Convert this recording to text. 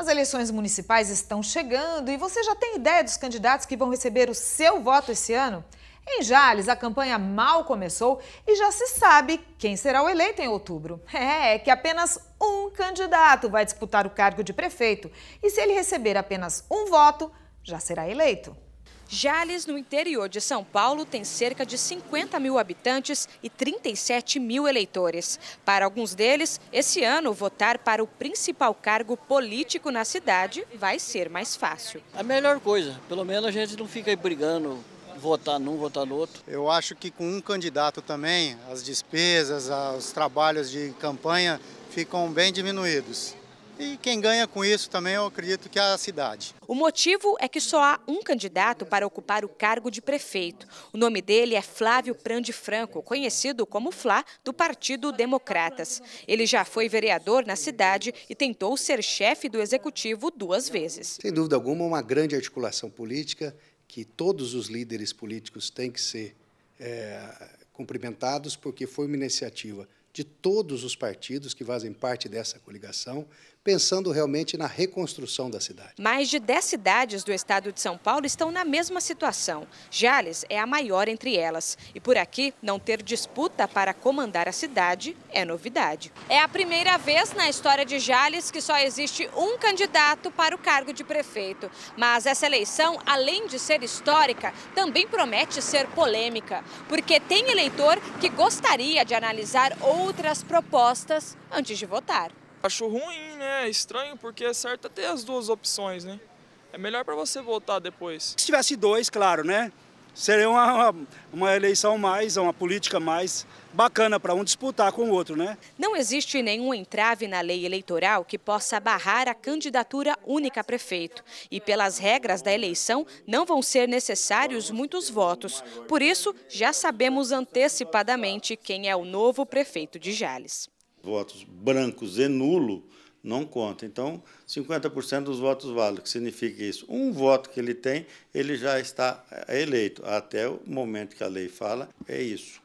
As eleições municipais estão chegando e você já tem ideia dos candidatos que vão receber o seu voto esse ano? Em Jales, a campanha mal começou e já se sabe quem será o eleito em outubro. É, é que apenas um candidato vai disputar o cargo de prefeito e se ele receber apenas um voto, já será eleito. Jales, no interior de São Paulo, tem cerca de 50 mil habitantes e 37 mil eleitores. Para alguns deles, esse ano, votar para o principal cargo político na cidade vai ser mais fácil. É a melhor coisa, pelo menos a gente não fica aí brigando votar num, votar no outro. Eu acho que com um candidato também, as despesas, os trabalhos de campanha ficam bem diminuídos. E quem ganha com isso também, eu acredito que é a cidade. O motivo é que só há um candidato para ocupar o cargo de prefeito. O nome dele é Flávio Prandi Franco, conhecido como Flá, do Partido Democratas. Ele já foi vereador na cidade e tentou ser chefe do executivo duas vezes. Sem dúvida alguma, uma grande articulação política que todos os líderes políticos têm que ser é, cumprimentados, porque foi uma iniciativa de todos os partidos que fazem parte dessa coligação, pensando realmente na reconstrução da cidade. Mais de 10 cidades do estado de São Paulo estão na mesma situação. Jales é a maior entre elas. E por aqui, não ter disputa para comandar a cidade é novidade. É a primeira vez na história de Jales que só existe um candidato para o cargo de prefeito. Mas essa eleição, além de ser histórica, também promete ser polêmica. Porque tem eleitor que gostaria de analisar ou outras propostas antes de votar. Acho ruim, né? É estranho, porque é certo ter as duas opções, né? É melhor para você votar depois. Se tivesse dois, claro, né? seria uma, uma eleição mais, uma política mais bacana para um disputar com o outro, né? Não existe nenhum entrave na lei eleitoral que possa barrar a candidatura única a prefeito. E pelas regras da eleição, não vão ser necessários muitos votos. Por isso, já sabemos antecipadamente quem é o novo prefeito de Jales. Votos brancos e nulo não conta. Então, 50% dos votos válidos, que significa isso? Um voto que ele tem, ele já está eleito. Até o momento que a lei fala, é isso.